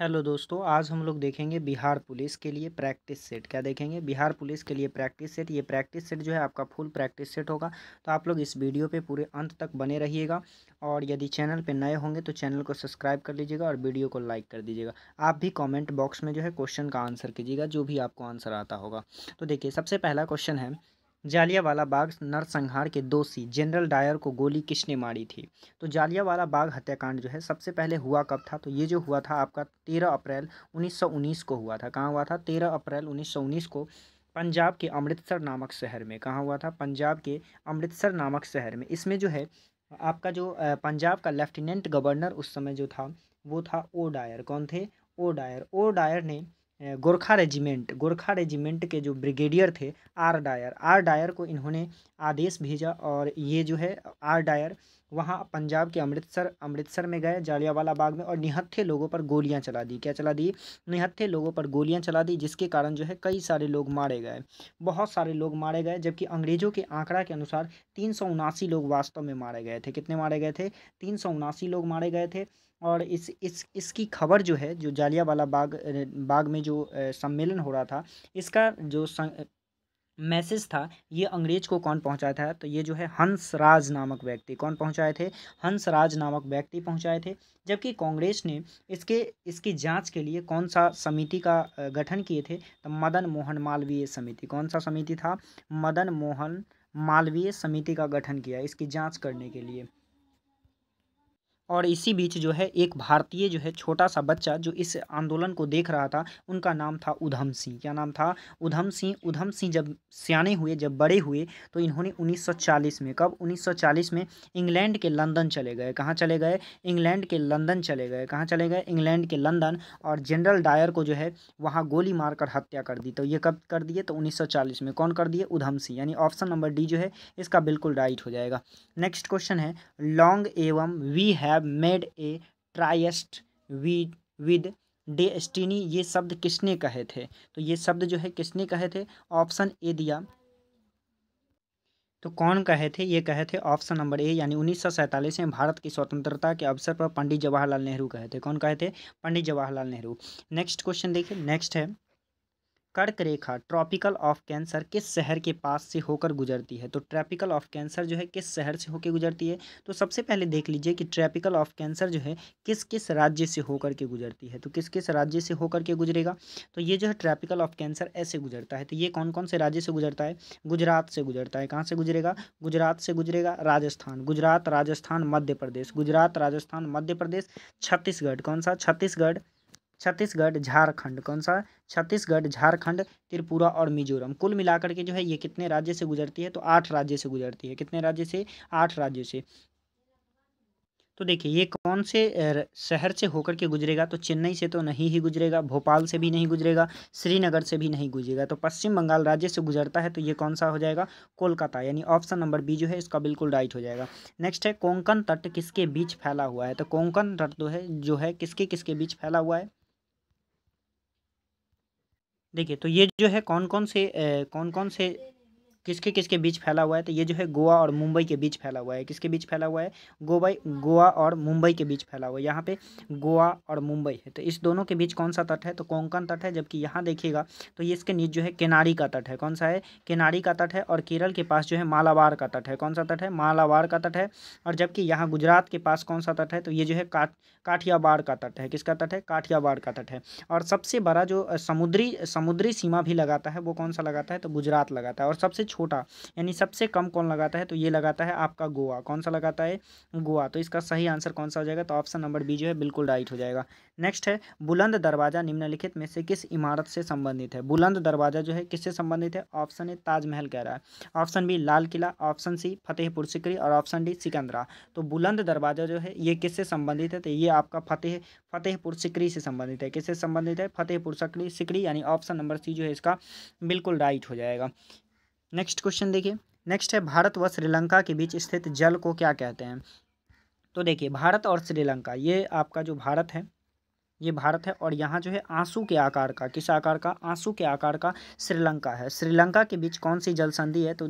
hello दोस्तों आज हम लोग देखेंगे बिहार पुलिस के लिए प्रैक्टिस सेट क्या देखेंगे बिहार पुलिस के लिए प्रैक्टिस सेट ये प्रैक्टिस सेट जो है आपका फुल प्रैक्टिस सेट होगा तो आप लोग इस वीडियो पे पूरे अंत तक बने रहिएगा और यदि चैनल पे नए होंगे तो चैनल को सब्सक्राइब कर लीजिएगा और वीडियो को लाइक कर दीजिएगा आप भी कॉमेंट बॉक्स में जो है क्वेश्चन का आंसर कीजिएगा जो भी आपको आंसर आता होगा तो देखिए सबसे पहला क्वेश्चन है जालियावाला बाग नरसंहार के दोषी जनरल डायर को गोली किसने मारी थी तो जालियावाला बाग हत्याकांड जो है सबसे पहले हुआ कब था तो ये जो हुआ था आपका तेरह अप्रैल 1919 को हुआ था कहाँ हुआ था तेरह अप्रैल 1919 को पंजाब के अमृतसर नामक शहर में कहाँ हुआ था पंजाब के अमृतसर नामक शहर में इसमें जो है आपका जो पंजाब का लेफ्टिनेंट गवर्नर उस समय जो था वो था ओ डायर कौन थे ओ डायर ओ डायर ने गोरखा रेजिमेंट गोरखा रेजिमेंट के जो ब्रिगेडियर थे आर डायर आर डायर को इन्होंने आदेश भेजा और ये जो है आर डायर वहाँ पंजाब के अमृतसर अमृतसर में गए जालियावाला बाग में और निहत्थे लोगों पर गोलियां चला दी क्या चला दी निहत्थे लोगों पर गोलियां चला दी जिसके कारण जो है कई सारे लोग मारे गए बहुत सारे लोग मारे गए जबकि अंग्रेज़ों के आंकड़ा के अनुसार तीन लोग वास्तव में मारे गए थे कितने मारे गए थे तीन लोग मारे गए थे और इस इस इसकी खबर जो है जो जालियावाला बाग बाग में जो सम्मेलन हो रहा था इसका जो मैसेज था ये अंग्रेज को कौन पहुंचाया था तो ये जो है हंसराज नामक व्यक्ति कौन पहुंचाए थे हंसराज नामक व्यक्ति पहुंचाए थे जबकि कांग्रेस ने इसके इसकी जांच के लिए कौन सा समिति का गठन किए थे तो मदन मोहन मालवीय समिति कौन सा समिति था मदन मोहन मालवीय समिति का गठन किया इसकी जांच करने के लिए और इसी बीच जो है एक भारतीय जो है छोटा सा बच्चा जो इस आंदोलन को देख रहा था उनका नाम था उधम सिंह क्या नाम था उधम सिंह उधम सिंह जब सियाने हुए जब बड़े हुए तो इन्होंने 1940 में कब 1940 में इंग्लैंड के लंदन चले गए कहाँ चले गए इंग्लैंड के लंदन चले गए कहाँ चले गए इंग्लैंड के लंदन और जनरल डायर को जो है वहाँ गोली मारकर हत्या कर दी तो ये कब कर दिए तो उन्नीस में कौन कर दिए उधम सिंह यानी ऑप्शन नंबर डी जो है इसका बिल्कुल राइट हो जाएगा नेक्स्ट क्वेश्चन है लॉन्ग एवं we have have made a tryst with with destiny ये शब्द किसने कहे थे तो ये शब्द जो है किसने कहे थे ऑप्शन ए दिया तो कौन कहे थे ये कहे थे ऑप्शन नंबर ए यानी उन्नीस में भारत की स्वतंत्रता के अवसर पर पंडित जवाहरलाल नेहरू कहे थे कौन कहे थे पंडित जवाहरलाल नेहरू नेक्स्ट क्वेश्चन देखिए नेक्स्ट है कर्क रेखा ट्रॉपिकल ऑफ कैंसर किस शहर के पास से होकर गुजरती है तो ट्रॉपिकल ऑफ कैंसर जो है किस शहर से होकर गुजरती है तो सबसे पहले देख लीजिए कि ट्रॉपिकल ऑफ कैंसर जो है किस किस राज्य से होकर के गुजरती है तो किस किस राज्य से होकर के गुजरेगा तो ये जो है ट्रॉपिकल ऑफ कैंसर ऐसे गुजरता है तो ये कौन कौन से राज्य से गुजरता है गुजरात से गुजरता है कहाँ से गुजरेगा गुजरात से गुजरेगा राजस्थान गुजरात राजस्थान मध्य प्रदेश गुजरात राजस्थान मध्य प्रदेश छत्तीसगढ़ कौन सा छत्तीसगढ़ छत्तीसगढ़ झारखंड कौन सा छत्तीसगढ़ झारखंड त्रिपुरा और मिजोरम कुल मिलाकर के जो है ये कितने राज्य से गुजरती है तो आठ राज्य से गुजरती है कितने राज्य से आठ राज्य से तो देखिए ये कौन से शहर से होकर के गुजरेगा तो चेन्नई से तो नहीं ही गुजरेगा भोपाल से भी नहीं गुजरेगा श्रीनगर से भी नहीं गुजरेगा तो पश्चिम बंगाल राज्य से गुजरता है तो ये कौन सा हो जाएगा कोलकाता यानी ऑप्शन नंबर बी जो है इसका बिल्कुल राइट हो जाएगा नेक्स्ट है कोंकण तट किसके बीच फैला हुआ है तो कोंकण तट जो है जो है किसके किसके बीच फैला हुआ है देखिए तो ये जो है कौन कौन से कौन कौन से किसके किसके बीच फैला हुआ है तो ये जो है गोवा और मुंबई के बीच फैला हुआ है किसके बीच फैला हुआ है गोवा गोवा और मुंबई के बीच फैला हुआ है यहाँ पे गोवा और मुंबई है तो इस दोनों के बीच कौन सा तट है तो कोंकण तट है जबकि यहाँ देखिएगा तो ये इसके नीचे जो है किनारी का तट है कौन सा है किनारी का तट है और केरल के पास जो है मालावार का तट है कौन सा तट है मालावार का तट है और जबकि यहाँ गुजरात के पास कौन सा तट है तो ये जो है काठियाबाड़ का तट है किसका तट है काठियाबाड़ का तट है और सबसे बड़ा जो समुद्री समुद्री सीमा भी लगाता है वो कौन सा लगाता है तो गुजरात लगाता है और सबसे छोटा यानी सबसे कम कौन लगाता है तो ये लगाता है आपका गोवा कौन सा लगाता है गोवा तो इसका सही आंसर कौन सा हो जाएगा तो ऑप्शन नंबर बी जो है बिल्कुल राइट हो जाएगा नेक्स्ट है बुलंद दरवाज़ा निम्नलिखित में से किस इमारत से संबंधित है बुलंद दरवाज़ा जो है किससे संबंधित है ऑप्शन ए ताजमहल कह रहा है option B Lal Qila option C Fatehpur Sikri और ऑप्शन डी सिकंदरा तो बुलंद दरवाज़ा जो है ये किससे संबंधित है तो ये आपका फतेह फतेहपुर सिकरी से संबंधित है किससे संबंधित है फतेहपुर सिकरी यानी ऑप्शन नंबर सी जो है इसका बिल्कुल राइट हो जाएगा नेक्स्ट क्वेश्चन देखिए नेक्स्ट है भारत व श्रीलंका के बीच स्थित जल को क्या कहते हैं तो देखिए भारत और श्रीलंका ये आपका जो भारत है ये भारत है और यहाँ जो है आंसू के आकार का किस आकार का आंसू के आकार का श्रीलंका है श्रीलंका के बीच कौन सी जल संधि है तो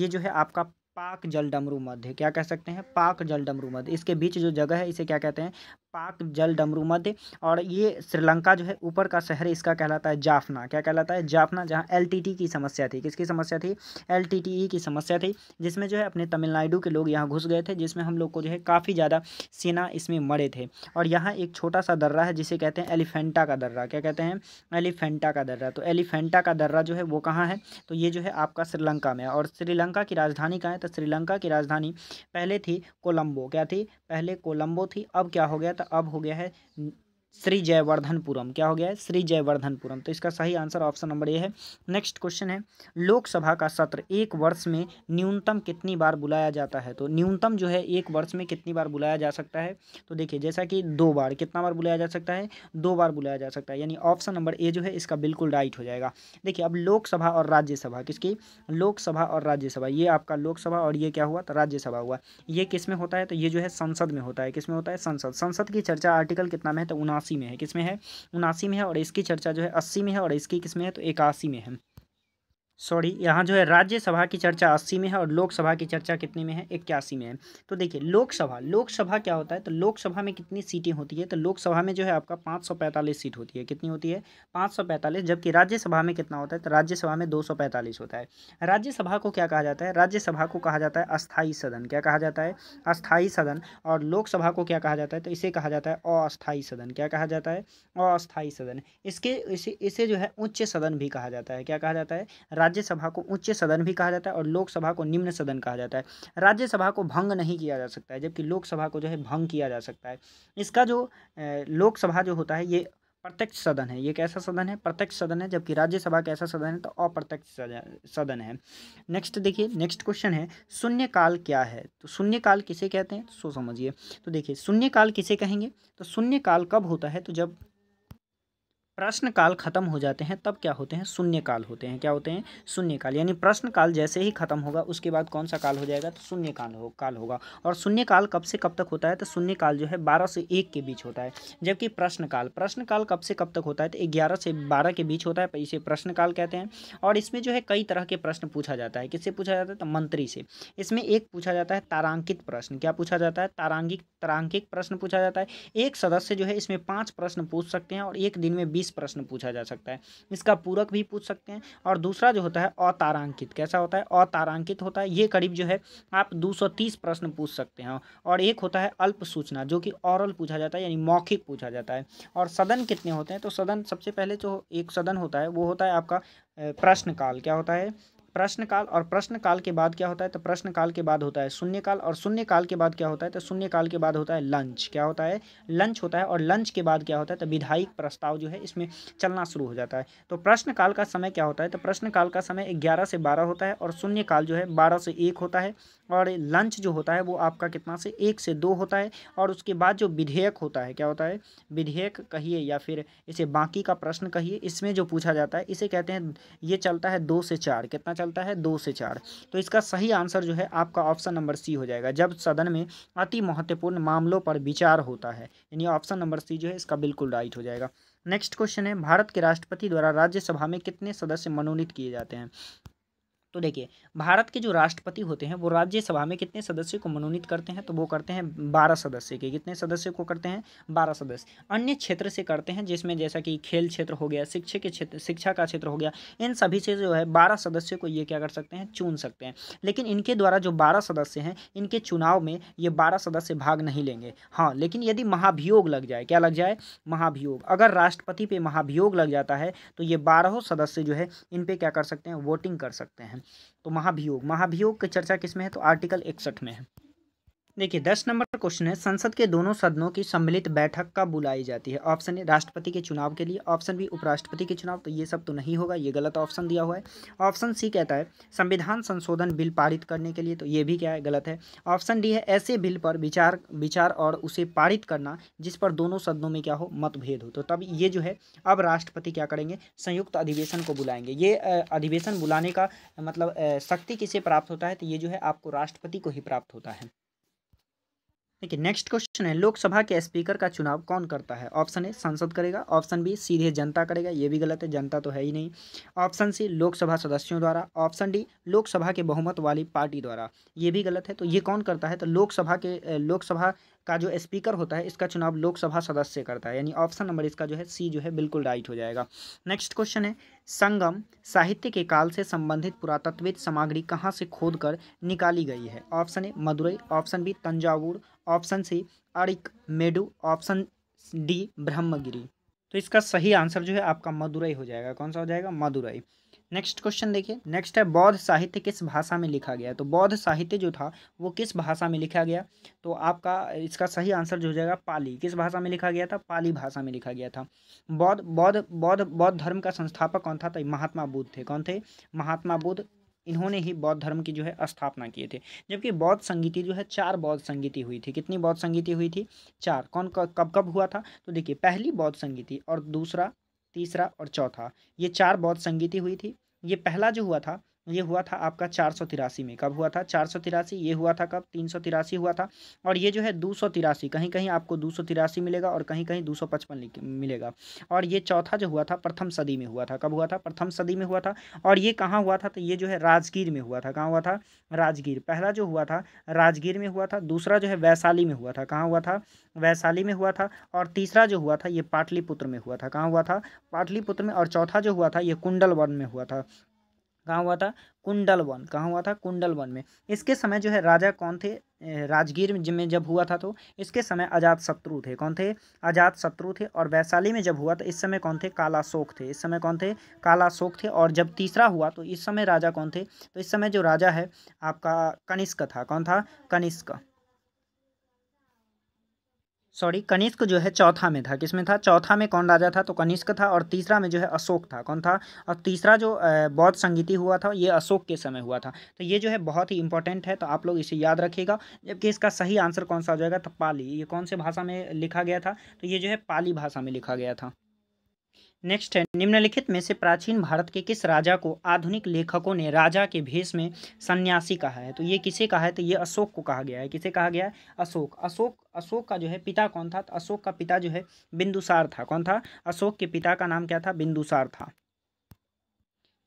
ये जो है आपका पाक जल डमरू मध्य क्या कह सकते हैं पाक जल डमरू मध्य इसके बीच जो जगह है इसे क्या कहते हैं पाक जल डमरू मध्य और ये श्रीलंका जो है ऊपर का शहर इसका कहलाता है जाफना क्या कहलाता है जाफना जहाँ एल की समस्या थी किसकी समस्या थी एल e की समस्या थी जिसमें जो है अपने तमिलनाडु के लोग यहाँ घुस गए थे जिसमें हम लोग को जो है काफ़ी ज़्यादा सेना इसमें मरे थे और यहाँ एक छोटा सा दर्रा है जिसे कहते हैं एलिफेंटा का दर्रा क्या कहते हैं एलिफेंटा का दर्रा तो एलिफेंटा का दर्रा जो है वो कहाँ है तो ये जो है आपका श्रीलंका में है और श्रीलंका की राजधानी कहाँ है तो श्रीलंका की राजधानी पहले थी कोलम्बो क्या थी पहले कोलम्बो थी अब क्या हो गया तो अब हो गया है श्री जयवर्धनपुरम क्या हो गया है श्री जयवर्धनपुरम तो इसका सही आंसर ऑप्शन नंबर ए है नेक्स्ट क्वेश्चन है लोकसभा का सत्र एक वर्ष में न्यूनतम कितनी बार बुलाया जाता है तो न्यूनतम जो है एक वर्ष में कितनी बार बुलाया जा सकता है तो देखिए जैसा कि दो बार कितना बार बुलाया जा सकता है दो बार बुलाया जा सकता है यानी ऑप्शन नंबर ए जो है इसका बिल्कुल राइट हो जाएगा देखिए अब लोकसभा और राज्यसभा किसकी लोकसभा और राज्यसभा ये आपका लोकसभा और ये क्या हुआ तो राज्यसभा हुआ ये किस में होता है तो ये जो है संसद में होता है किस में होता है संसद संसद की चर्चा आर्टिकल कितना में है तो उन्ना उनासी में है किसमें है उनासी में है और इसकी चर्चा जो है अस्सी में है और इसकी किसमें है तो इक्यासी में है सॉरी यहाँ जो है राज्यसभा की चर्चा अस्सी में है और लोकसभा की चर्चा कितने में है इक्यासी में है तो देखिए लोकसभा लोकसभा क्या होता है तो लोकसभा में कितनी सीटें होती है तो लोकसभा में जो है आपका पाँच सौ पैंतालीस सीट होती है कितनी होती है पाँच सौ पैंतालीस जबकि राज्यसभा में कितना होता है तो राज्यसभा में दो सौ पैंतालीस होता है राज्यसभा को क्या कहा जाता है राज्यसभा को कहा जाता है अस्थायी सदन क्या कहा जाता है अस्थायी सदन और लोकसभा को क्या कहा जाता है तो इसे कहा जाता है अस्थायी सदन क्या कहा जाता है अस्थायी सदन इसके इसे इसे जो है उच्च सदन भी कहा जाता है क्या कहा जाता है राज्यसभा को उच्च सदन भी कहा जाता है और लोकसभा को निम्न सदन कहा जाता है राज्यसभा को भंग नहीं किया जा सकता है जबकि लोकसभा को जो है भंग किया जा सकता है इसका जो लोकसभा जो होता है ये प्रत्यक्ष सदन है ये कैसा सदन है प्रत्यक्ष सदन है जबकि राज्यसभा कैसा सदन है तो अप्रत्यक्ष सदन है नेक्स्ट देखिए नेक्स्ट क्वेश्चन है शून्यकाल क्या है तो शून्यकाल किसे कहते हैं तो सो समझिए तो देखिए शून्यकाल किसे कहेंगे तो शून्यकाल कब होता है तो जब प्रश्न काल खत्म हो जाते हैं तब क्या होते हैं शून्य काल होते हैं क्या होते हैं शून्य काल यानी प्रश्न काल जैसे ही खत्म होगा उसके बाद कौन सा काल हो जाएगा तो शून्य काल हो काल होगा और शून्य काल कब से कब तक होता है तो शून्य काल जो है बारह से एक के बीच होता है जबकि प्रश्न काल प्रश्न काल कब से कब तक होता है तो ग्यारह से बारह के बीच होता है इसे प्रश्न काल कहते हैं और इसमें जो है कई तरह के प्रश्न पूछा जाता है किससे पूछा जाता है तो मंत्री से इसमें एक पूछा जाता है तारांकित प्रश्न क्या पूछा जाता है तारांगिक तारांकिक प्रश्न पूछा जाता है एक सदस्य जो है इसमें पाँच प्रश्न पूछ सकते हैं और एक दिन में बीस प्रश्न पूछा जा सकता है इसका पूरक भी पूछ सकते हैं और दूसरा जो होता है अतारांकित कैसा होता है अतारांकित होता है ये करीब जो है आप 230 प्रश्न पूछ सकते हैं और एक होता है अल्प सूचना जो कि औरल पूछा जाता है यानी मौखिक पूछा जाता है और सदन कितने होते हैं तो सदन सबसे पहले जो एक सदन होता है वो होता है आपका प्रश्नकाल क्या होता है प्रश्नकाल और प्रश्नकाल के बाद क्या होता है तो प्रश्नकाल के बाद होता है शून्यकाल और शून्यकाल के बाद क्या होता है तो शून्यकाल के बाद होता है लंच क्या होता है लंच होता है और लंच के बाद क्या होता है तो विधायिक प्रस्ताव जो है इसमें चलना शुरू हो जाता है तो प्रश्नकाल का समय क्या होता है तो प्रश्नकाल का समय ग्यारह से बारह होता है और शून्यकाल जो है बारह से एक होता है और लंच जो होता है वो आपका कितना से एक से दो होता है और उसके बाद जो विधेयक होता है क्या होता है विधेयक कहिए या फिर इसे बाकी का प्रश्न कहिए इसमें जो पूछा जाता है इसे कहते हैं ये चलता है दो से चार कितना चलता है दो से चार तो इसका सही आंसर जो है आपका ऑप्शन नंबर सी हो जाएगा जब सदन में अति महत्वपूर्ण मामलों पर विचार होता है यानी ऑप्शन नंबर सी जो है इसका बिल्कुल राइट हो जाएगा नेक्स्ट क्वेश्चन है भारत के राष्ट्रपति द्वारा राज्यसभा में कितने सदस्य मनोनीत किए जाते हैं तो देखिए भारत के जो राष्ट्रपति होते हैं वो राज्यसभा में कितने सदस्य को मनोनीत करते हैं तो वो करते हैं बारह सदस्य के कितने सदस्य को करते हैं बारह सदस्य अन्य क्षेत्र से करते हैं जिसमें जैसा कि खेल क्षेत्र हो गया शिक्षा के क्षेत्र शिक्षा का क्षेत्र हो गया इन सभी से जो है बारह सदस्य को ये क्या कर सकते हैं चुन सकते हैं लेकिन इनके द्वारा जो बारह सदस्य हैं इनके चुनाव में ये बारह सदस्य भाग नहीं लेंगे हाँ लेकिन यदि महाभियोग लग जाए क्या लग जाए महाभियोग अगर राष्ट्रपति पे महाभियोग लग जाता है तो ये बारहों सदस्य जो है इन पर क्या कर सकते हैं वोटिंग कर सकते हैं तो महाभियोग महाभियोग की चर्चा किस में है तो आर्टिकल इकसठ में है देखिए दस नंबर क्वेश्चन है संसद के दोनों सदनों की सम्मिलित बैठक कब बुलाई जाती है ऑप्शन ए राष्ट्रपति के चुनाव के लिए ऑप्शन बी उपराष्ट्रपति के चुनाव तो ये सब तो नहीं होगा ये गलत ऑप्शन दिया हुआ है ऑप्शन सी कहता है संविधान संशोधन बिल पारित करने के लिए तो ये भी क्या है गलत है ऑप्शन डी है ऐसे बिल पर विचार विचार और उसे पारित करना जिस पर दोनों सदनों में क्या हो मतभेद हो तो तब ये जो है अब राष्ट्रपति क्या करेंगे संयुक्त अधिवेशन को बुलाएंगे ये अधिवेशन बुलाने का मतलब शक्ति किसे प्राप्त होता है तो ये जो है आपको राष्ट्रपति को ही प्राप्त होता है देखिए नेक्स्ट क्वेश्चन है लोकसभा के स्पीकर का चुनाव कौन करता है ऑप्शन ए संसद करेगा ऑप्शन बी सीधे जनता करेगा ये भी गलत है जनता तो है ही नहीं ऑप्शन सी लोकसभा सदस्यों द्वारा ऑप्शन डी लोकसभा के बहुमत वाली पार्टी द्वारा ये भी गलत है तो ये कौन करता है तो लोकसभा के लोकसभा का जो स्पीकर होता है इसका चुनाव लोकसभा सदस्य करता है यानी ऑप्शन नंबर इसका जो है सी जो है बिल्कुल राइट हो जाएगा नेक्स्ट क्वेश्चन है संगम साहित्य के काल से संबंधित पुरातत्विक सामग्री कहाँ से खोद कर निकाली गई है option A Madurai option B Thanjavur option C Arikamedu option D Brahmagiri तो इसका सही आंसर जो है आपका मदुरई हो जाएगा कौन सा हो जाएगा मदुरई नेक्स्ट क्वेश्चन देखिए नेक्स्ट है बौद्ध साहित्य किस भाषा में लिखा गया तो बौद्ध साहित्य जो था वो किस भाषा में लिखा गया तो आपका इसका सही आंसर जो हो जाएगा पाली किस भाषा में लिखा गया था पाली भाषा में लिखा गया था बौद्ध बौद्ध बौद्ध बौद्ध धर्म का संस्थापक कौन था तो महात्मा बुद्ध थे कौन थे महात्मा बुद्ध इन्होंने ही बौद्ध धर्म की जो है स्थापना किए थे जबकि बौद्ध संगीति जो है चार बौद्ध संगीति हुई थी कितनी बौद्ध संगीति हुई थी चार कौन कब कब हुआ था तो देखिए पहली बौद्ध संगीति और दूसरा तीसरा और चौथा ये चार बौद्ध संगीति हुई थी ये पहला जो हुआ था ये हुआ था आपका चार सौ तिरासी में कब हुआ था चार सौ तिरासी ये हुआ था कब तीन सौ तिरासी हुआ था और ये जो है दो सौ तिरासी कहीं कहीं आपको दो सौ तिरासी मिलेगा और कहीं कहीं दो सौ पचपन मिलेगा और ये चौथा जो हुआ था प्रथम सदी में हुआ था कब हुआ था प्रथम सदी में हुआ था और ये कहाँ हुआ था तो ये जो है राजगीर में हुआ था कहाँ हुआ था राजगीर पहला जो हुआ था राजगीर में हुआ था दूसरा जो है वैशाली में हुआ था कहाँ हुआ था वैशाली में हुआ था और तीसरा जो हुआ था ये पाटलिपुत्र में हुआ था कहाँ हुआ था पाटलिपुत्र में और चौथा जो हुआ था ये कुंडलवन में हुआ था कहाँ हुआ था कुंडल वन कहाँ हुआ था कुंडल वन में इसके समय जो है राजा कौन थे राजगीर में जब हुआ था तो इसके समय अजात शत्रु थे कौन थे अजात शत्रु थे और वैशाली में जब हुआ तो इस समय कौन थे कालाशोक थे इस समय कौन थे कालाशोक थे और जब तीसरा हुआ तो इस समय राजा कौन थे तो इस समय जो राजा है आपका कनिष्क था कौन था कनिष्क सॉरी कनिष्क जो है चौथा में था किसमें था चौथा में कौन राजा था तो कनिष्क था और तीसरा में जो है अशोक था कौन था और तीसरा जो बौद्ध संगीति हुआ था ये अशोक के समय हुआ था तो ये जो है बहुत ही इंपॉर्टेंट है तो आप लोग इसे याद रखिएगा जबकि इसका सही आंसर कौन सा हो जाएगा तो पाली ये कौन से भाषा में लिखा गया था तो ये जो है पाली भाषा में लिखा गया था नेक्स्ट है निम्नलिखित में से प्राचीन भारत के किस राजा को आधुनिक लेखकों ने राजा के भेष में सन्यासी कहा है तो ये किसे कहा है तो ये अशोक को कहा गया है किसे कहा गया है अशोक अशोक अशोक का जो है पिता कौन था तो अशोक का पिता जो है बिंदुसार था कौन था अशोक के पिता का नाम क्या था बिंदुसार था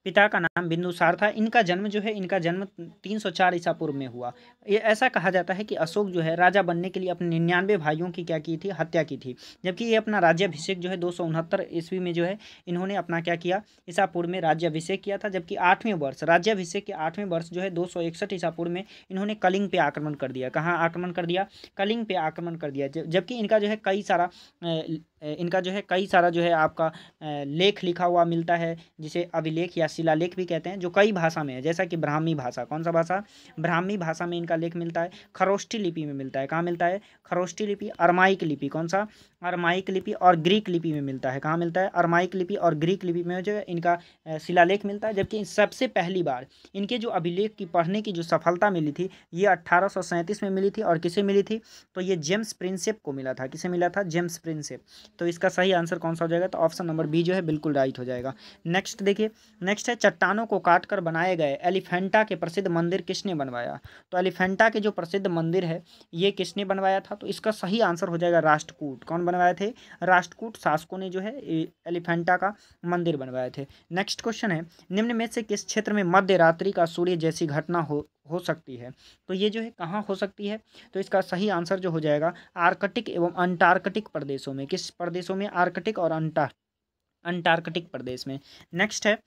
पिता का नाम बिंदुसार था इनका जन्म जो है इनका जन्म 304 ईसा पूर्व में हुआ ये ऐसा कहा जाता है कि अशोक जो है राजा बनने के लिए अपने निन्यानवे भाइयों की क्या की थी हत्या की थी जबकि ये अपना राज्याभिषेक जो है दो सौ ईस्वी में जो है इन्होंने अपना क्या किया ईसा पूर्व में राज्याभिषेक किया था जबकि आठवें वर्ष राज्याभिषेक के आठवें वर्ष जो है दो ईसा पूर्व में इन्होंने कलिंग पे आक्रमण कर दिया कहाँ आक्रमण कर दिया कलिंग पे आक्रमण कर दिया जबकि इनका जो है कई सारा इनका जो है कई सारा जो है आपका लेख लिखा हुआ मिलता है जिसे अभिलेख या शिलालेख भी कहते हैं जो कई भाषा में है जैसा कि ब्राह्मी भाषा कौन सा भाषा ब्राह्मी भाषा में इनका लेख मिलता है खरोष्ठी लिपि में मिलता है कहाँ मिलता है खरोष्ठी लिपि अरमाइक लिपि कौन सा अरमाइक लिपि और ग्रीक लिपि में मिलता है कहाँ मिलता है अरमाइक लिपि और ग्रीक लिपि में जो है इनका शिलालेख मिलता है जबकि सबसे पहली बार इनके जो अभिलेख की पढ़ने की जो सफलता मिली थी ये अट्ठारह में मिली थी और किसे मिली थी तो ये जेम्स प्रिंसेप को मिला था किसे मिला था जेम्स प्रिंसेप तो इसका सही आंसर कौन सा हो जाएगा तो ऑप्शन नंबर बी जो है बिल्कुल राइट हो जाएगा नेक्स्ट देखिए नेक्स्ट से चट्टानों को काटकर बनाए गए एलिफेंटा के प्रसिद्ध मंदिर किसने बनवाया तो एलिफेंटा के जो प्रसिद्ध मंदिर है ये किसने बनवाया था तो इसका सही आंसर हो जाएगा राष्ट्रकूट कौन बनवाए थे राष्ट्रकूट शासकों ने जो है एलिफेंटा का मंदिर बनवाए थे नेक्स्ट क्वेश्चन है निम्न में से किस क्षेत्र में मध्य रात्रि का सूर्य जैसी घटना हो हो सकती है तो ये जो है कहाँ हो सकती है तो इसका सही आंसर जो हो जाएगा आर्कटिक एवं अंटार्कटिक प्रदेशों में किस प्रदेशों में आर्कटिक और अंटा अंटार्कटिक प्रदेश में नेक्स्ट है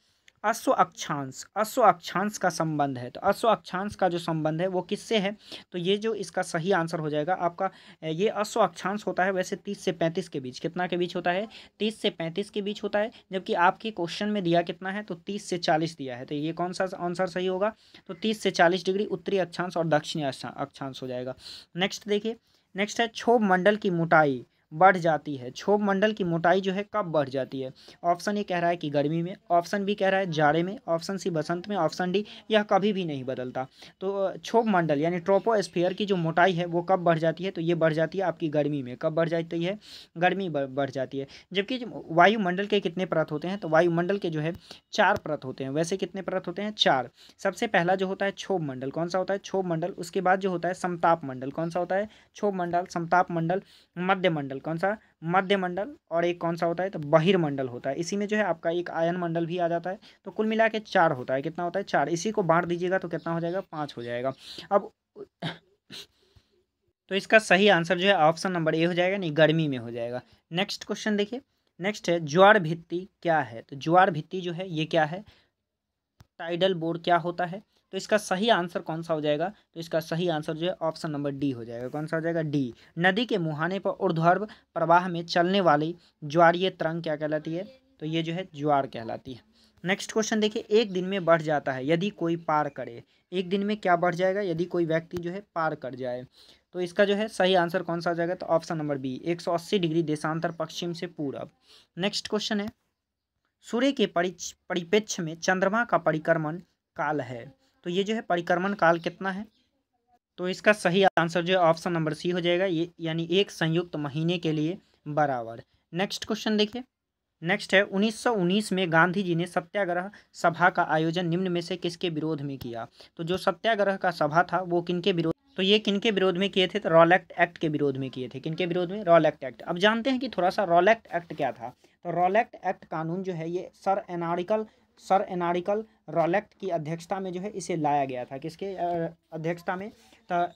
अश्व अक्षांश अश्व अक्षांश का संबंध है तो अश्व अक्षांश का जो संबंध है वो किससे है तो ये जो इसका सही आंसर हो जाएगा आपका ये अश्व अक्षांश होता है वैसे तीस से पैंतीस के बीच कितना के बीच होता है तीस से पैंतीस के बीच होता है जबकि आपके क्वेश्चन में दिया कितना है तो तीस से चालीस दिया है तो ये कौन सा आंसर सही होगा तो तीस से चालीस डिग्री उत्तरी अक्षांश और दक्षिणी अक्षांश हो जाएगा नेक्स्ट देखिए नेक्स्ट है क्षोभ मंडल की मोटाई बढ़ जाती है क्षोभ मंडल की मोटाई जो है कब बढ़ जाती है ऑप्शन ए कह रहा है कि गर्मी में ऑप्शन बी कह रहा है जाड़े में ऑप्शन सी बसंत में ऑप्शन डी यह कभी भी नहीं बदलता तो क्षोभ मंडल यानी ट्रोपोस्फीयर की जो मोटाई है वो कब बढ़ जाती है तो ये बढ़ जाती है आपकी गर्मी में कब बढ़ जाती है गर्मी बढ़ जाती है जबकि वायुमंडल के कितने परत होते हैं तो वायुमंडल के जो है चार परत होते हैं वैसे कितने परत होते हैं चार सबसे पहला जो होता है क्षोभ मंडल कौन सा होता है क्षोभ मंडल उसके बाद जो होता है समताप मंडल कौन सा होता है क्षोभ मंडल समताप मंडल मध्य मंडल मंडल कौन सा मध्य मंडल और एक कौन सा होता है तो बहिर्मंडल होता है इसी में जो है आपका एक आयन मंडल भी आ जाता है तो कुल मिला के चार होता है कितना होता है चार इसी को बांट दीजिएगा तो कितना हो जाएगा पाँच हो जाएगा अब तो इसका सही आंसर जो है ऑप्शन नंबर ए हो जाएगा नहीं गर्मी में हो जाएगा नेक्स्ट क्वेश्चन देखिए नेक्स्ट है ज्वार भित्ति क्या है तो ज्वार भित्ति जो है ये क्या है टाइडल बोर्ड क्या होता है तो इसका सही आंसर कौन सा हो जाएगा तो इसका सही आंसर जो है ऑप्शन नंबर डी हो जाएगा कौन सा हो जाएगा डी नदी के मुहाने पर ऊर्ध्व प्रवाह में चलने वाली ज्वारीय तरंग क्या कहलाती है तो ये जो है ज्वार कहलाती है नेक्स्ट क्वेश्चन देखिए एक दिन में बढ़ जाता है यदि कोई पार करे एक दिन में क्या बढ़ जाएगा यदि कोई व्यक्ति जो है पार कर जाए तो इसका जो है सही आंसर कौन सा हो जाएगा तो ऑप्शन नंबर बी 180 डिग्री देशांतर पश्चिम से पूरब नेक्स्ट क्वेश्चन है सूर्य के परिच परिपेक्ष में चंद्रमा का परिक्रमण काल है तो ये जो है परिक्रमण काल कितना है तो इसका सही आंसर जो है ऑप्शन नंबर सी हो जाएगा ये यानी एक संयुक्त महीने के लिए बराबर नेक्स्ट क्वेश्चन देखिए नेक्स्ट है 1919 में गांधी जी ने सत्याग्रह सभा का आयोजन निम्न में से किसके विरोध में किया तो जो सत्याग्रह का सभा था वो किनके विरोध तो ये किनके विरोध में किए थे तो रॉल एक्ट एक्ट के विरोध में किए थे किनके विरोध में रॉल एक्ट एक्ट अब जानते हैं कि थोड़ा सा रॉल एक्ट एक्ट क्या था तो रॉल एक्ट एक्ट कानून जो है ये सर एनारिकल सर एनारिकल रॉलेक्ट की अध्यक्षता में जो है इसे लाया गया था किसके अध्यक्षता में तो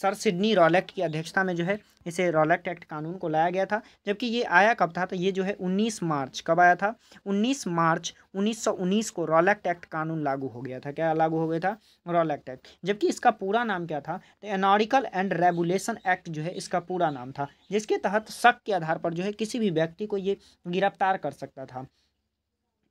सर सिडनी रॉलेक्ट की अध्यक्षता में जो है इसे रॉलेक्ट एक्ट कानून को लाया गया था जबकि ये आया कब था तो ये जो है 19 मार्च कब आया था 19 मार्च 1919 को रॉलेक्ट एक्ट कानून लागू हो गया था क्या लागू हो गया था रॉलेक्ट एक्ट जबकि इसका पूरा नाम क्या था तो एनॉरिकल एंड रेगुलेशन एक्ट जो है इसका पूरा नाम था जिसके तहत शक के आधार पर जो है किसी भी व्यक्ति को ये गिरफ्तार कर सकता था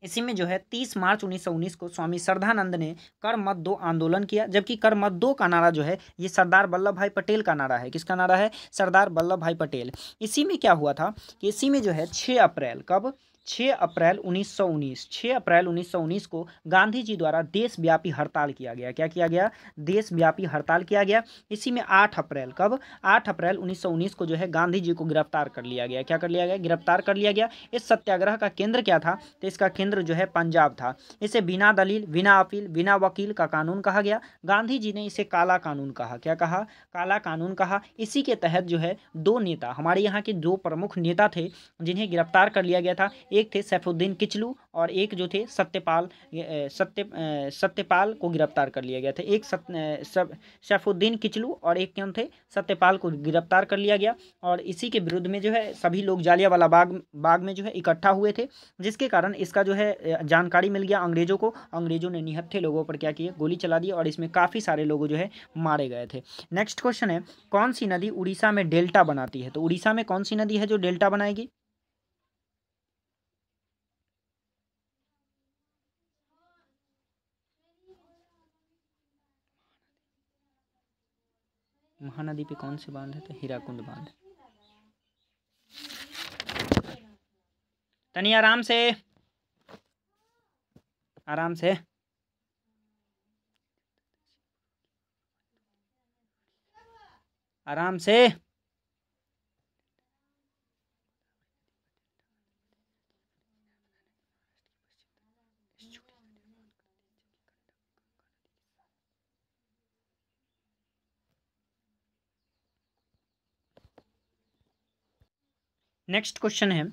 इसी में जो है 30 मार्च 1919 को स्वामी श्रद्धानंद ने कर मत दो आंदोलन किया जबकि कर मत दो का नारा जो है ये सरदार वल्लभ भाई पटेल का नारा है किसका नारा है सरदार वल्लभ भाई पटेल इसी में क्या हुआ था कि इसी में जो है 6 अप्रैल कब 6 अप्रैल 1919 6 अप्रैल 1919 को गांधी जी द्वारा देशव्यापी हड़ताल किया गया क्या किया गया देशव्यापी हड़ताल किया गया इसी में 8 अप्रैल कब 8 अप्रैल 1919 को जो है गांधी जी को गिरफ्तार कर लिया गया क्या कर लिया गया गिरफ्तार कर लिया गया इस सत्याग्रह का केंद्र क्या था तो इसका केंद्र जो है पंजाब था इसे बिना दलील बिना अपील बिना वकील का कानून कहा गया गांधी जी ने इसे काला कानून कहा क्या कहा काला कानून कहा इसी के तहत जो है दो नेता हमारे यहाँ के दो प्रमुख नेता थे जिन्हें गिरफ्तार कर लिया गया था एक थे सैफुद्दीन किचलू और एक जो थे सत्यपाल सत्य सत्यपाल को गिरफ्तार कर लिया गया था एक सैफुद्दीन किचलू और एक कौन थे सत्यपाल को गिरफ्तार कर लिया गया और इसी के विरुद्ध में जो है सभी लोग जालियावाला बाग बाग में जो है इकट्ठा हुए थे जिसके कारण इसका जो है जानकारी मिल गया अंग्रेजों को अंग्रेजों ने निहत्थे लोगों पर क्या किया गोली चला दी और इसमें काफ़ी सारे लोग जो है मारे गए थे नेक्स्ट क्वेश्चन है कौन सी नदी उड़ीसा में डेल्टा बनाती है तो उड़ीसा में कौन सी नदी है जो डेल्टा बनाएगी महानदी पे कौन से बांध है तो हीराकुंड बांध तनी आराम से आराम से आराम से नेक्स्ट क्वेश्चन है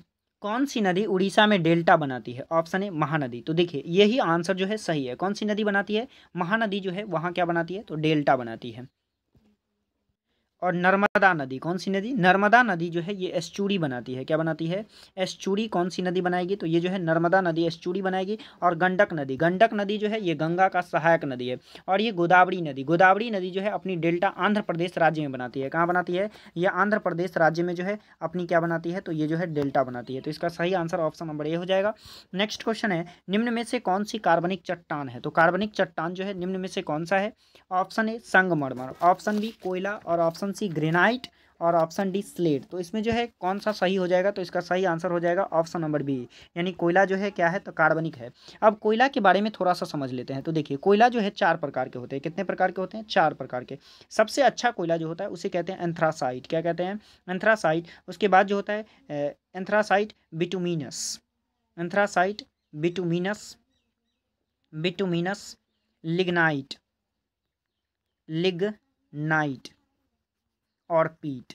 कौन सी नदी उड़ीसा में डेल्टा बनाती है ऑप्शन है महानदी तो देखिए यही आंसर जो है सही है कौन सी नदी बनाती है महानदी जो है वहाँ क्या बनाती है तो डेल्टा बनाती है और नर्मदा नदी कौन सी नदी नर्मदा नदी जो है ये एस्चूरी बनाती है क्या बनाती है एस्चूरी कौन सी नदी बनाएगी तो ये जो है नर्मदा नदी एस्चूरी बनाएगी और गंडक नदी गंडक नदी जो है ये गंगा का सहायक नदी है और ये गोदावरी नदी गोदावरी नदी जो है अपनी डेल्टा आंध्र प्रदेश राज्य में बनाती है कहाँ बनाती है ये आंध्र प्रदेश राज्य में जो है अपनी क्या बनाती है तो ये जो है डेल्टा बनाती है तो इसका सही आंसर ऑप्शन नंबर ए हो जाएगा नेक्स्ट क्वेश्चन है निम्न में से कौन सी कार्बनिक चट्टान है तो कार्बनिक चट्टान जो है निम्न में से कौन सा है ऑप्शन ए संगमरमर ऑप्शन बी कोयला और ऑप्शन ऑप्शन सी ग्रेनाइट और ऑप्शन डी स्लेट तो इसमें जो है कौन सा सही हो जाएगा तो इसका सही आंसर हो जाएगा ऑप्शन नंबर बी यानी कोयला जो है क्या है तो कार्बनिक है अब कोयला के बारे में थोड़ा सा समझ लेते हैं तो देखिए कोयला जो है चार प्रकार के होते हैं कितने प्रकार के होते हैं चार प्रकार के सबसे अच्छा कोयला जो होता है उसे कहते हैं एंथ्रासाइट क्या कहते हैं एंथ्रासाइट उसके बाद जो होता है anthracite bituminous anthracite bituminous bituminous lignite lignite और पीट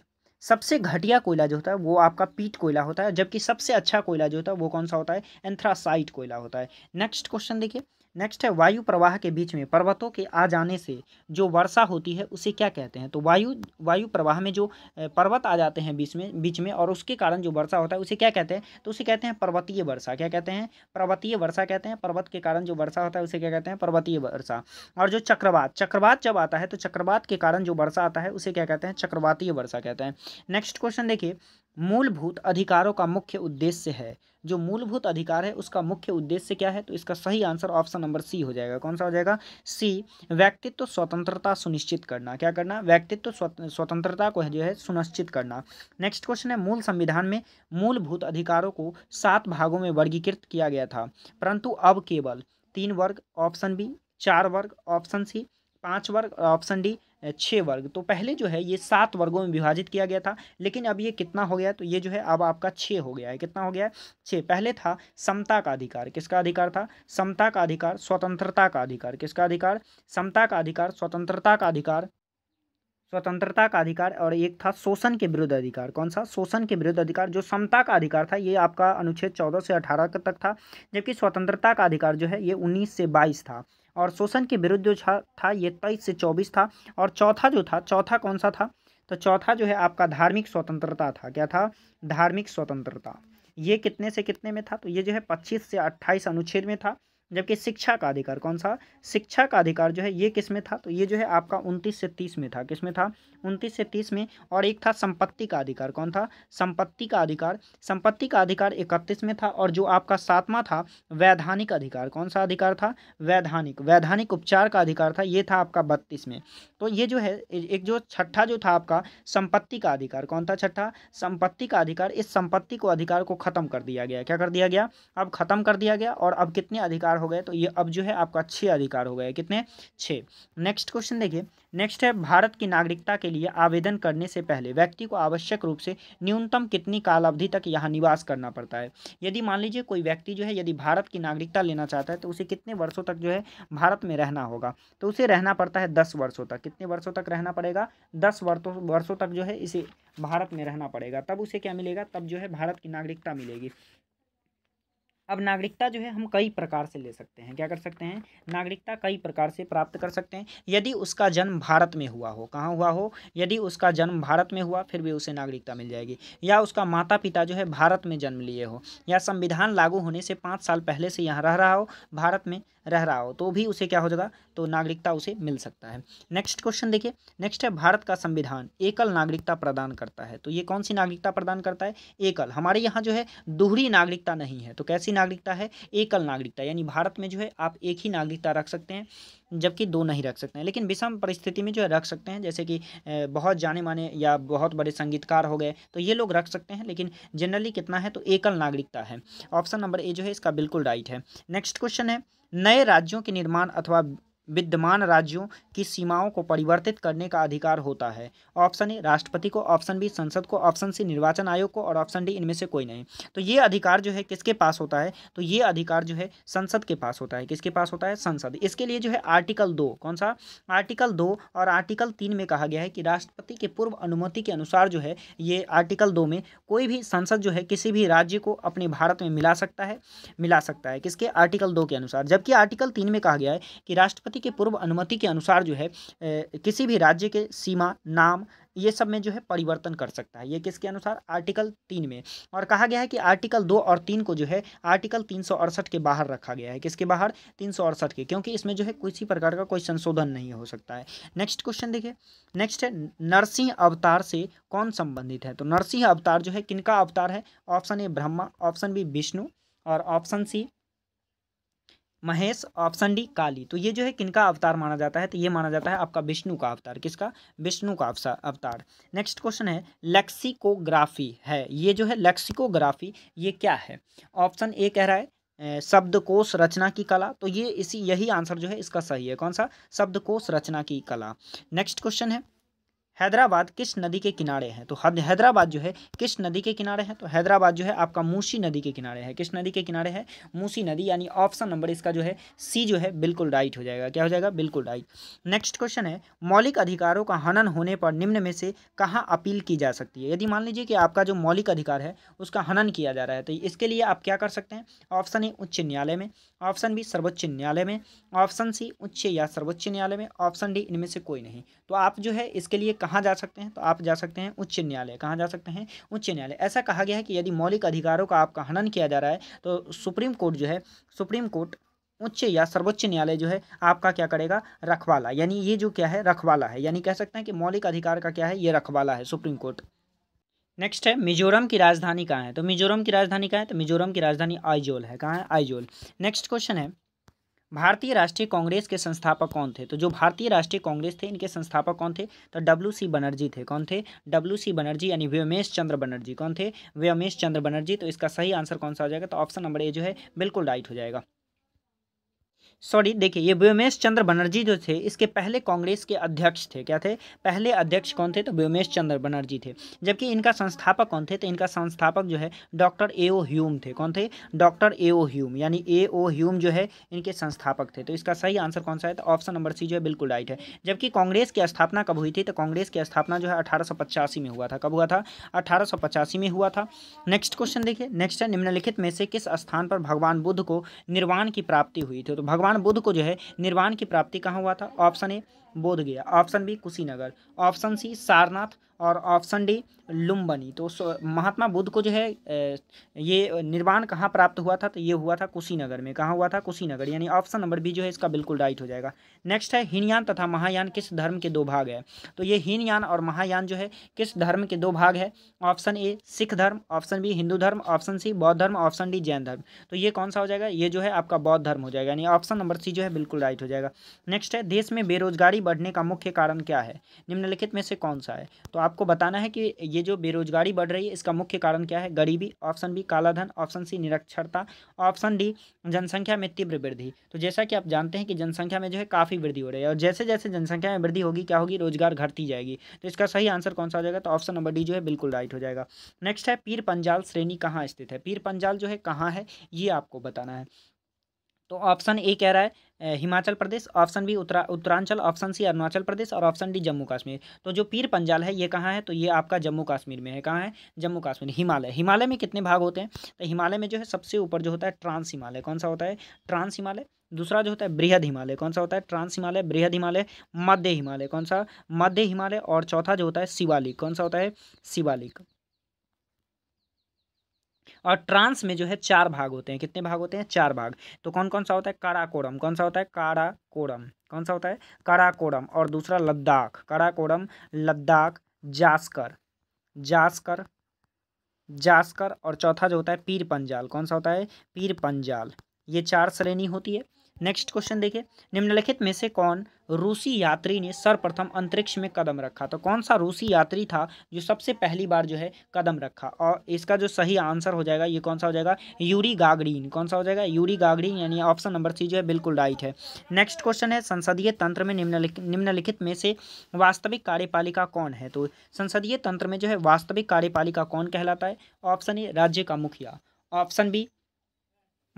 सबसे घटिया कोयला जो होता है वो आपका पीट कोयला होता है जबकि सबसे अच्छा कोयला जो होता है वो कौन सा होता है एंथ्रासाइट कोयला होता है नेक्स्ट क्वेश्चन देखिए नेक्स्ट है वायु प्रवाह के बीच में पर्वतों के आ जाने से जो वर्षा होती है उसे क्या कहते हैं तो वायु वायु प्रवाह में जो पर्वत आ जाते हैं बीच में बीच में और उसके कारण जो वर्षा होता है उसे क्या कहते हैं तो उसे कहते हैं पर्वतीय वर्षा क्या कहते हैं पर्वतीय वर्षा कहते हैं पर्वत के कारण जो वर्षा होता है उसे क्या कहते हैं पर्वतीय वर्षा और जो चक्रवात चक्रवात जब आता है तो चक्रवात के कारण जो वर्षा आता है उसे क्या कहते हैं चक्रवातीय वर्षा कहते हैं नेक्स्ट क्वेश्चन देखिए मूलभूत अधिकारों का मुख्य उद्देश्य है जो मूलभूत अधिकार है उसका मुख्य उद्देश्य क्या है तो इसका सही आंसर ऑप्शन नंबर सी हो जाएगा कौन सा हो जाएगा सी व्यक्तित्व स्वतंत्रता सुनिश्चित करना क्या करना व्यक्तित्व स्वतंत्रता को है जो है सुनिश्चित करना नेक्स्ट क्वेश्चन है मूल संविधान में मूलभूत अधिकारों को सात भागों में वर्गीकृत किया गया था परंतु अब केवल तीन वर्ग ऑप्शन बी चार वर्ग ऑप्शन सी पाँच वर्ग ऑप्शन डी छः वर्ग तो पहले जो है ये सात वर्गों में विभाजित किया गया था लेकिन अब ये कितना हो गया तो ये जो है अब आपका छः हो गया है कितना हो गया है छः पहले था समता का अधिकार किसका अधिकार था समता का अधिकार स्वतंत्रता का अधिकार किसका अधिकार समता का अधिकार स्वतंत्रता का अधिकार स्वतंत्रता का अधिकार और एक था शोषण के विरुद्ध अधिकार कौन सा शोषण के विरुद्ध अधिकार जो समता का अधिकार था ये आपका अनुच्छेद चौदह से अठारह तक था जबकि स्वतंत्रता का अधिकार जो है ये उन्नीस से बाईस था और शोषण के विरुद्ध जो था ये तेईस से चौबीस था और चौथा जो था चौथा कौन सा था तो चौथा जो है आपका धार्मिक स्वतंत्रता था क्या था धार्मिक स्वतंत्रता ये कितने से कितने में था तो ये जो है पच्चीस से अट्ठाईस अनुच्छेद में था जबकि शिक्षा का अधिकार कौन सा शिक्षा का अधिकार जो है ये किस में था तो ये जो है आपका उनतीस से तीस में था किस में था उनतीस से तीस में और एक था संपत्ति का अधिकार कौन था संपत्ति का अधिकार संपत्ति का अधिकार इकतीस में था और जो आपका सातवां था वैधानिक अधिकार कौन सा अधिकार था वैधानिक वैधानिक उपचार का अधिकार था ये था आपका बत्तीस में तो ये जो है एक जो छठा जो था आपका संपत्ति का अधिकार कौन था छठा संपत्ति का अधिकार इस संपत्ति को अधिकार को खत्म कर दिया गया क्या कर दिया गया अब खत्म कर दिया गया और अब कितने अधिकार हो गए तो ये अब जो है आपका छः अधिकार हो गए कितने छः नेक्स्ट क्वेश्चन देखिए नेक्स्ट है भारत की नागरिकता के लिए आवेदन करने से पहले व्यक्ति को आवश्यक रूप से न्यूनतम कितनी काल अवधि तक यहाँ निवास करना पड़ता है यदि मान लीजिए कोई व्यक्ति जो है यदि भारत की नागरिकता लेना चाहता है तो उसे कितने वर्षों तक जो है भारत में रहना होगा तो उसे रहना पड़ता है दस वर्षों तक कितने वर्षों तक रहना पड़ेगा दस वर्षों वर्षों तक जो है इसे भारत में रहना पड़ेगा तब उसे क्या मिलेगा तब जो है भारत की नागरिकता मिलेगी अब नागरिकता जो है हम कई प्रकार से ले सकते हैं क्या कर सकते हैं नागरिकता कई प्रकार से प्राप्त कर सकते हैं यदि उसका जन्म भारत में हुआ हो कहाँ हुआ हो यदि उसका जन्म भारत में हुआ फिर भी उसे नागरिकता मिल जाएगी या उसका माता पिता जो है भारत में जन्म लिए हो या संविधान लागू होने से पाँच साल पहले से यहाँ रह रहा हो भारत में रह रहा हो तो भी उसे क्या हो जाएगा तो नागरिकता उसे मिल सकता है नेक्स्ट क्वेश्चन देखिए नेक्स्ट है भारत का संविधान एकल नागरिकता प्रदान करता है तो ये कौन सी नागरिकता प्रदान करता है एकल हमारे यहाँ जो है दोहरी नागरिकता नहीं है तो कैसी नागरिकता है एकल नागरिकता यानी भारत में जो है आप एक ही नागरिकता रख सकते हैं जबकि दो नहीं रख सकते हैं लेकिन विषम परिस्थिति में जो है रख सकते हैं जैसे कि बहुत जाने माने या बहुत बड़े संगीतकार हो गए तो ये लोग रख सकते हैं लेकिन जनरली कितना है तो एकल नागरिकता है ऑप्शन नंबर ए जो है इसका बिल्कुल राइट है नेक्स्ट क्वेश्चन है नए राज्यों के निर्माण अथवा विद्यमान राज्यों की सीमाओं को परिवर्तित करने का अधिकार होता है ऑप्शन ए राष्ट्रपति को ऑप्शन बी संसद को ऑप्शन सी निर्वाचन आयोग को और ऑप्शन डी इनमें से कोई नहीं तो ये अधिकार जो है किसके पास होता है तो ये अधिकार जो है संसद के पास होता है किसके पास होता है संसद इसके लिए जो है आर्टिकल दो कौन सा आर्टिकल दो और आर्टिकल तीन में कहा गया है कि राष्ट्रपति के पूर्व अनुमति के अनुसार जो है ये आर्टिकल दो में कोई भी संसद जो है किसी भी राज्य को अपने भारत में मिला सकता है मिला सकता है किसके आर्टिकल दो के अनुसार जबकि आर्टिकल तीन में कहा गया है कि राष्ट्रपति राष्ट्रपति के पूर्व अनुमति के अनुसार जो है किसी भी राज्य के सीमा नाम ये सब में जो है परिवर्तन कर सकता है ये किसके अनुसार आर्टिकल तीन में और कहा गया है कि आर्टिकल दो और तीन को जो है आर्टिकल तीन सौ अड़सठ के बाहर रखा गया है किसके बाहर तीन सौ अड़सठ के क्योंकि इसमें जो है किसी प्रकार का कोई संशोधन नहीं हो सकता है नेक्स्ट क्वेश्चन देखिए नेक्स्ट है नरसिंह अवतार से कौन संबंधित है तो नरसिंह अवतार जो है किनका अवतार है option A Brahma option B Vishnu और option C Mahesh option D Kali तो ये जो है किनका अवतार माना जाता है तो ये माना जाता है आपका विष्णु का अवतार किसका विष्णु का अवतार नेक्स्ट क्वेश्चन है लेक्सिकोग्राफी है ये जो है लेक्सिकोग्राफी ये क्या है ऑप्शन ए कह रहा है शब्दकोश रचना की कला तो ये इसी यही आंसर जो है इसका सही है कौन सा शब्दकोश रचना की कला नेक्स्ट क्वेश्चन है हैदराबाद किस नदी के किनारे है तो हैदराबाद जो है किस नदी के किनारे है तो हैदराबाद जो है आपका मूसी नदी के किनारे है किस नदी के किनारे है मूसी नदी यानी ऑप्शन नंबर इसका जो है सी जो है बिल्कुल राइट हो जाएगा क्या हो जाएगा बिल्कुल राइट नेक्स्ट क्वेश्चन है मौलिक अधिकारों का हनन होने पर निम्न में से कहाँ अपील की जा सकती है यदि मान लीजिए कि आपका जो मौलिक अधिकार है उसका हनन किया जा रहा है तो इसके लिए आप क्या कर सकते हैं ऑप्शन ए उच्च न्यायालय में ऑप्शन बी सर्वोच्च न्यायालय में ऑप्शन सी उच्च या सर्वोच्च न्यायालय में ऑप्शन डी इनमें से कोई नहीं तो आप जो है इसके लिए कहाँ जा सकते हैं तो आप जा सकते हैं उच्च न्यायालय कहाँ जा सकते हैं उच्च न्यायालय ऐसा कहा गया है कि यदि मौलिक अधिकारों का आपका हनन किया जा रहा है तो सुप्रीम कोर्ट जो है सुप्रीम कोर्ट उच्च या सर्वोच्च न्यायालय जो है आपका क्या करेगा रखवाला यानी ये जो क्या है रखवाला है यानी कह सकते हैं कि मौलिक अधिकार का क्या है ये रखवाला है सुप्रीम कोर्ट नेक्स्ट है मिजोरम की राजधानी कहाँ है तो मिजोरम की राजधानी कहाँ है तो मिजोरम की राजधानी आइजोल है कहाँ है आइजोल नेक्स्ट क्वेश्चन है भारतीय राष्ट्रीय कांग्रेस के संस्थापक कौन थे तो जो भारतीय राष्ट्रीय कांग्रेस थे इनके संस्थापक कौन थे तो डब्ल्यू सी बनर्जी थे कौन थे डब्ल्यू सी बनर्जी यानी व्योमेश चंद्र बनर्जी कौन थे व्योमेश चंद्र बनर्जी तो इसका सही आंसर कौन सा हो जाएगा तो ऑप्शन नंबर ए जो है बिल्कुल राइट हो जाएगा सॉरी देखिए ये व्योमेश चंद्र बनर्जी जो थे इसके पहले कांग्रेस के अध्यक्ष थे क्या थे पहले अध्यक्ष कौन थे तो व्योमेश चंद्र बनर्जी थे जबकि इनका संस्थापक कौन थे तो इनका संस्थापक जो है डॉक्टर ए ओ ह्यूम थे कौन थे डॉक्टर ए ओ ह्यूम यानी ए ओ ह्यूम जो है इनके संस्थापक थे तो इसका सही आंसर कौन सा है तो ऑप्शन नंबर सी जो है बिल्कुल राइट है जबकि कांग्रेस की स्थापना कब हुई थी तो कांग्रेस की स्थापना जो है अठारह में हुआ था कब हुआ था अठारह में हुआ था नेक्स्ट क्वेश्चन देखिए नेक्स्ट है निम्नलिखित में से किस स्थान पर भगवान बुद्ध को निर्वाण की प्राप्ति हुई थी तो भगवान भगवान बुद्ध को जो है निर्वाण की प्राप्ति कहाँ हुआ था option A Bodh Gaya option B Kushinagar option C Sarnath और ऑप्शन डी लुम्बनी तो महात्मा बुद्ध को जो है ये निर्वाण कहाँ प्राप्त हुआ था तो ये हुआ था कुशीनगर में कहाँ हुआ था कुशीनगर यानी ऑप्शन नंबर बी जो है इसका बिल्कुल राइट हो जाएगा नेक्स्ट है हीनयान तथा महायान किस धर्म के दो भाग है तो ये हीनयान और महायान जो है किस धर्म के दो भाग है ऑप्शन ए सिख धर्म ऑप्शन बी हिंदू धर्म ऑप्शन सी बौद्ध धर्म ऑप्शन डी जैन धर्म तो ये कौन सा हो जाएगा ये जो है आपका बौद्ध धर्म हो जाएगा यानी ऑप्शन नंबर सी जो है बिल्कुल राइट हो जाएगा नेक्स्ट है देश में बेरोजगारी बढ़ने का मुख्य कारण क्या है निम्नलिखित में से कौन सा है तो आपको बताना है कि ये जो बेरोजगारी बढ़ रही है इसका मुख्य कारण क्या है गरीबी ऑप्शन बी कालाधन ऑप्शन सी निरक्षरता ऑप्शन डी जनसंख्या में तीव्र वृद्धि तो जैसा कि आप जानते हैं कि जनसंख्या में जो है काफ़ी वृद्धि हो रही है और जैसे जैसे जनसंख्या में वृद्धि होगी क्या होगी रोजगार घटती जाएगी तो इसका सही आंसर कौन सा हो जाएगा तो ऑप्शन नंबर डी जो है बिल्कुल राइट हो जाएगा नेक्स्ट है पीर पंजाल श्रेणी कहाँ स्थित है पीर पंजाल जो है कहाँ है ये आपको बताना है तो ऑप्शन ए कह रहा है Himachal Pradesh option B Uttara Uttaranchal option C Arunachal Pradesh और ऑप्शन डी जम्मू कश्मीर तो जो पीर पंजाल है ये कहाँ है तो ये आपका जम्मू कश्मीर में है कहाँ है जम्मू कश्मीर हिमालय हिमालय में कितने भाग होते हैं तो हिमालय में जो है सबसे ऊपर जो होता है ट्रांस हिमालय कौन सा होता है ट्रांस हिमालय दूसरा जो होता है बृहद हिमालय कौन सा होता है ट्रांस हिमालय बृहद हिमालय मध्य हिमालय कौन सा मध्य हिमालय और चौथा जो होता है शिवालिक कौन सा होता है शिवालिक और ट्रांस में जो है चार भाग होते हैं कितने भाग होते हैं चार भाग तो कौन कौन सा होता है काराकोरम कौन सा होता है काराकोरम कौन सा होता है काराकोरम और दूसरा लद्दाख काराकोरम लद्दाख जास्कर जास्कर जास्कर और चौथा जो होता है पीर पंजाल कौन सा होता है पीर पंजाल ये चार श्रेणी होती है नेक्स्ट क्वेश्चन देखिए निम्नलिखित में से कौन रूसी यात्री ने सर्वप्रथम अंतरिक्ष में कदम रखा तो कौन सा रूसी यात्री था जो सबसे पहली बार जो है कदम रखा और इसका जो सही आंसर हो जाएगा ये कौन सा हो जाएगा यूरी गागरीन कौन सा हो जाएगा यूरी गागरीन यानी ऑप्शन नंबर सी जो है बिल्कुल राइट है नेक्स्ट क्वेश्चन है संसदीय तंत्र में निम्नलिखित निम्नलिखित में से वास्तविक कार्यपालिका कौन है तो संसदीय तंत्र में जो है वास्तविक कार्यपालिका कौन कहलाता है ऑप्शन ए राज्य का मुखिया ऑप्शन बी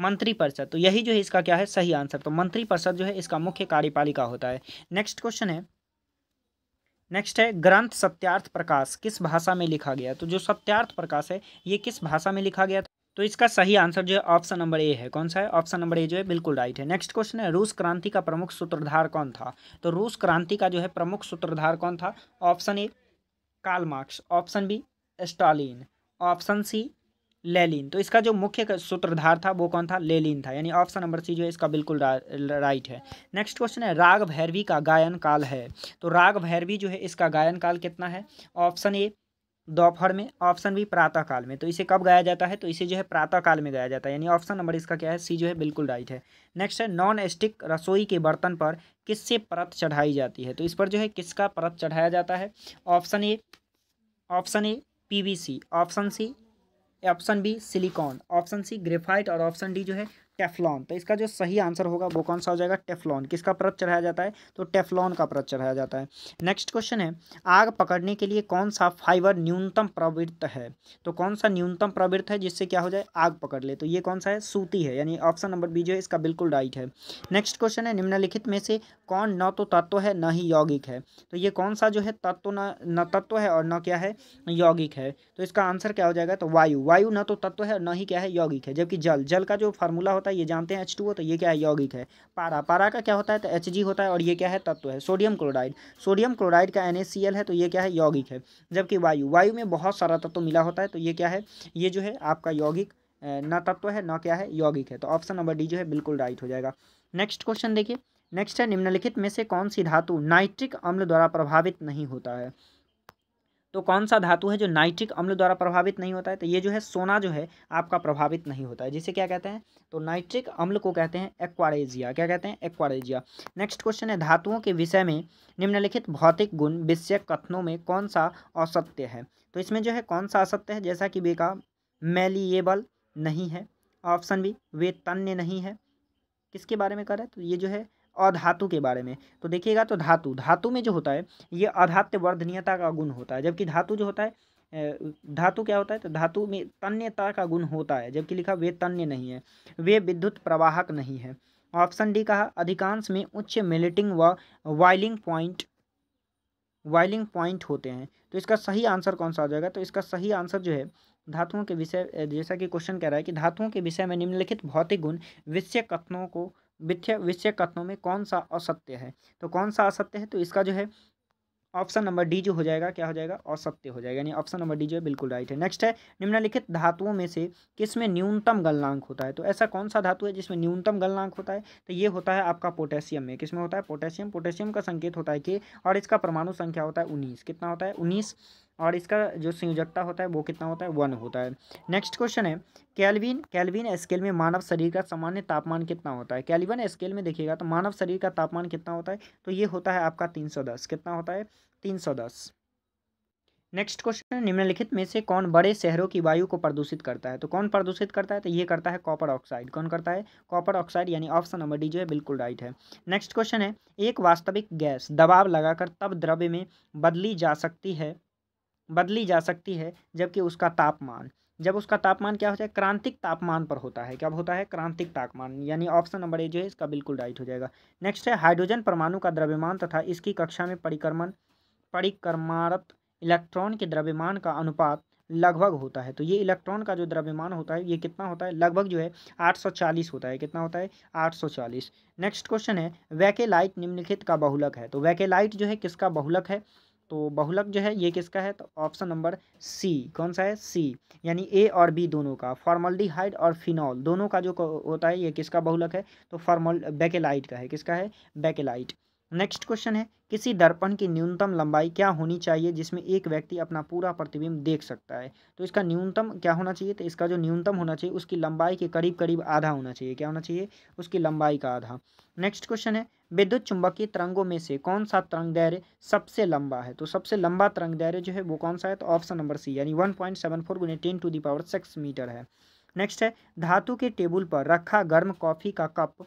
मंत्रिपरिषद तो यही जो है इसका क्या है सही आंसर तो मंत्रिपरिषद जो है इसका मुख्य कार्यपालिका होता है नेक्स्ट क्वेश्चन है नेक्स्ट है ग्रंथ सत्यार्थ प्रकाश किस भाषा में लिखा गया तो जो सत्यार्थ प्रकाश है ये किस भाषा में लिखा गया था तो इसका सही आंसर जो है ऑप्शन नंबर ए है कौन सा है ऑप्शन नंबर ए जो है बिल्कुल राइट है नेक्स्ट क्वेश्चन है रूस क्रांति का प्रमुख सूत्रधार कौन था तो रूस क्रांति का जो है प्रमुख सूत्रधार कौन था option A Karl Marx Marx option B Stalin option C Lenin तो इसका जो मुख्य सूत्रधार था वो कौन था लेलिन था यानी ऑप्शन नंबर सी जो है इसका बिल्कुल रा, राइट है नेक्स्ट क्वेश्चन है राग भैरवी का गायन काल है तो राग भैरवी जो है इसका गायन काल कितना है ऑप्शन ए दोपहर में ऑप्शन बी प्रातः काल में तो इसे कब गाया जाता है तो इसे जो है प्रातः काल में गाया जाता है यानी ऑप्शन नंबर इसका क्या है सी जो है बिल्कुल राइट है नेक्स्ट है नॉन स्टिक रसोई के बर्तन पर किससे परत चढ़ाई जाती है तो इस पर जो है किसका परत चढ़ाया जाता है option A option A PVC option C option B silicon option C graphite और ऑप्शन डी जो है टेफलॉन तो इसका जो सही आंसर होगा वो कौन सा हो जाएगा टेफलॉन किसका परत चढ़ाया जाता है तो टेफलॉन का परत चढ़ाया जाता है नेक्स्ट क्वेश्चन है आग पकड़ने के लिए कौन सा फाइबर न्यूनतम प्रवृत्त है तो कौन सा न्यूनतम प्रवृत्त है जिससे क्या हो जाए आग पकड़ ले तो ये कौन सा है सूती है यानी ऑप्शन नंबर बी जो है इसका बिल्कुल राइट है नेक्स्ट क्वेश्चन है निम्नलिखित में से कौन न तो तत्व है न ही यौगिक है तो ये कौन सा जो है तत्व न न तत्व है और न क्या है यौगिक है तो इसका आंसर क्या हो जाएगा तो वायु वायु न तो तत्व है और न ही क्या है यौगिक है जबकि जल जल का जो फार्मूला होता है ये जानते हैं एच टू ओ तो ये क्या है यौगिक है पारा पारा का क्या होता है तो एच जी होता है और ये क्या है तत्व है सोडियम क्लोराइड सोडियम क्लोराइड का एन है तो ये क्या है यौगिक है जबकि वायु वायु में बहुत सारा तत्व मिला होता है तो ये क्या है ये जो है आपका यौगिक न तत्व है न क्या है यौगिक है तो ऑप्शन नंबर डी जो है बिल्कुल राइट हो जाएगा नेक्स्ट क्वेश्चन देखिए नेक्स्ट है निम्नलिखित में से कौन सी धातु नाइट्रिक अम्ल द्वारा प्रभावित नहीं होता है तो कौन सा धातु है जो नाइट्रिक अम्ल द्वारा प्रभावित नहीं होता है तो ये जो है सोना जो है आपका प्रभावित नहीं होता है जिसे क्या कहते हैं तो नाइट्रिक अम्ल को कहते हैं एक्वारेजिया क्या कहते हैं एक्वारेजिया नेक्स्ट क्वेश्चन है धातुओं के विषय में निम्नलिखित भौतिक गुण विषय कथनों में कौन सा असत्य है तो इसमें जो है कौन सा असत्य है जैसा कि बेका मेलिएबल नहीं है ऑप्शन बी वे नहीं है किसके बारे में करें तो ये जो है अधातु के बारे में तो देखिएगा तो धातु धातु में जो होता है ये अधात्य वर्धनीयता का गुण होता है जबकि धातु जो होता है धातु क्या होता है तो धातु में तन्यता का गुण होता है जबकि लिखा वे तन्य नहीं है वे विद्युत प्रवाहक नहीं है ऑप्शन डी कहा अधिकांश में उच्च मिलिटिंग व वाइलिंग पॉइंट वाइलिंग पॉइंट होते हैं तो इसका सही आंसर कौन सा हो जाएगा तो इसका सही आंसर जो है धातुओं के विषय जैसा कि क्वेश्चन कह रहा है कि धातुओं के विषय में निम्नलिखित भौतिक गुण विषय कथनों को विषय विषय कथनों में कौन सा असत्य है तो कौन सा असत्य है तो इसका जो है ऑप्शन नंबर डी जो हो जाएगा क्या हो जाएगा असत्य हो जाएगा यानी ऑप्शन नंबर डी जो है बिल्कुल राइट है नेक्स्ट है निम्नलिखित धातुओं में से किसमें न्यूनतम गलनांक होता है तो ऐसा कौन सा धातु है जिसमें न्यूनतम गलनांक होता है तो ये होता है आपका पोटेशियम में किसमें होता है पोटेशियम पोटेशियम का संकेत होता है के और इसका परमाणु संख्या होता है उन्नीस कितना होता है उन्नीस और इसका जो संयोजकता होता है वो कितना होता है वन होता है नेक्स्ट क्वेश्चन है कैलविन कैलविन स्केल में मानव शरीर का सामान्य तापमान कितना होता है कैलविन स्केल में देखिएगा तो मानव शरीर का तापमान कितना होता है तो ये होता है आपका तीन सौ दस कितना होता है तीन सौ दस नेक्स्ट क्वेश्चन निम्नलिखित में से कौन बड़े शहरों की वायु को प्रदूषित करता है तो कौन प्रदूषित करता है तो ये करता है कॉपर ऑक्साइड कौन करता है कॉपर ऑक्साइड यानी ऑप्शन नंबर डी जो है बिल्कुल राइट है नेक्स्ट क्वेश्चन है एक वास्तविक गैस दबाव लगाकर तब द्रव्य में बदली जा सकती है बदली जा सकती है जबकि उसका तापमान जब उसका तापमान क्या होता है क्रांतिक तापमान पर होता है क्या होता है क्रांतिक तापमान यानी ऑप्शन नंबर ए जो है इसका बिल्कुल राइट हो जाएगा नेक्स्ट है हाइड्रोजन परमाणु का द्रव्यमान तथा इसकी कक्षा में परिक्रमण परिक्रमारत इलेक्ट्रॉन के द्रव्यमान का अनुपात लगभग होता है तो ये इलेक्ट्रॉन का जो द्रव्यमान होता है ये कितना होता है लगभग जो है चालीस होता है कितना होता है चालीस नेक्स्ट क्वेश्चन है वैकेलाइट निम्नलिखित का बहुलक है तो वैकेलाइट जो है किसका बहुलक है तो बहुलक जो है ये किसका है तो ऑप्शन नंबर सी कौन सा है सी यानी ए और बी दोनों का फॉर्मल्डिहाइड और फिनॉल दोनों का जो होता है ये किसका बहुलक है तो फॉर्मल बेकेलाइट का है किसका है बेकेलाइट नेक्स्ट क्वेश्चन है किसी दर्पण की न्यूनतम लंबाई क्या होनी चाहिए जिसमें एक व्यक्ति अपना पूरा प्रतिबिंब देख सकता है तो इसका न्यूनतम क्या होना चाहिए तो इसका जो न्यूनतम होना चाहिए उसकी लंबाई के करीब करीब आधा होना चाहिए क्या होना चाहिए उसकी लंबाई का आधा नेक्स्ट क्वेश्चन है विद्युत चुंबकीय तरंगों में से कौन सा तरंग दैर्य सबसे लंबा है तो सबसे लंबा तरंग दैर्य जो है वो कौन सा है तो ऑप्शन नंबर सी यानी वन पॉइंट सेवन फोर गुने ten to the power six metre है नेक्स्ट है धातु के टेबल पर रखा गर्म कॉफ़ी का कप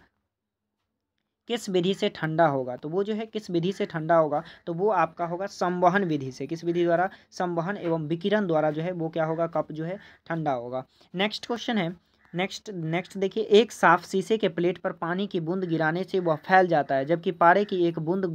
किस विधि से ठंडा होगा तो वो जो है किस विधि से ठंडा होगा तो वो आपका होगा संवहन विधि से किस विधि द्वारा संवहन एवं विकिरण द्वारा जो है वो क्या होगा कप जो है ठंडा होगा नेक्स्ट क्वेश्चन है नेक्स्ट नेक्स्ट देखिए एक साफ शीशे के प्लेट पर पानी की बूंद गिराने से वह फैल जाता है जबकि पारे की एक बूंद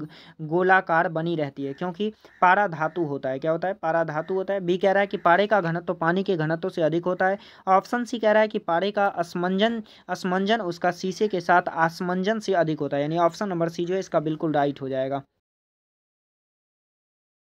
गोलाकार बनी रहती है क्योंकि पारा धातु होता है क्या होता है पारा धातु होता है बी कह रहा है कि पारे का घनत्व पानी के घनत्व से अधिक होता है ऑप्शन सी कह रहा है कि पारे का असमंजन असमंजन उसका शीशे के साथ आसमंजन से अधिक होता है यानी ऑप्शन नंबर सी जो है इसका बिल्कुल राइट हो जाएगा